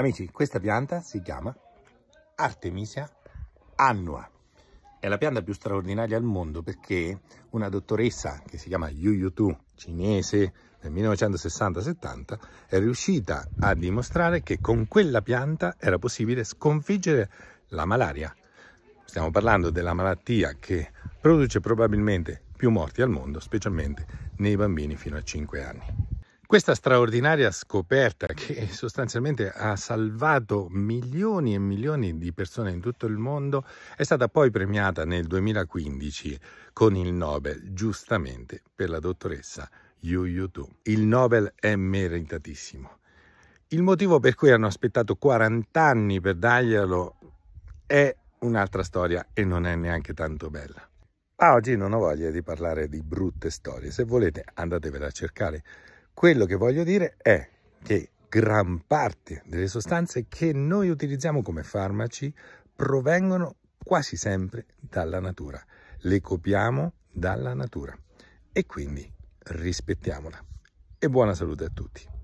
Amici, questa pianta si chiama Artemisia annua. È la pianta più straordinaria al mondo perché una dottoressa che si chiama Yu Yu Tu, cinese, nel 1960-70, è riuscita a dimostrare che con quella pianta era possibile sconfiggere la malaria. Stiamo parlando della malattia che produce probabilmente più morti al mondo, specialmente nei bambini fino a 5 anni. Questa straordinaria scoperta che sostanzialmente ha salvato milioni e milioni di persone in tutto il mondo è stata poi premiata nel 2015 con il Nobel, giustamente per la dottoressa Yu Yu Tu. Il Nobel è meritatissimo. Il motivo per cui hanno aspettato 40 anni per darglielo è un'altra storia e non è neanche tanto bella. Ma ah, oggi non ho voglia di parlare di brutte storie, se volete andatevela a cercare quello che voglio dire è che gran parte delle sostanze che noi utilizziamo come farmaci provengono quasi sempre dalla natura, le copiamo dalla natura e quindi rispettiamola. E buona salute a tutti.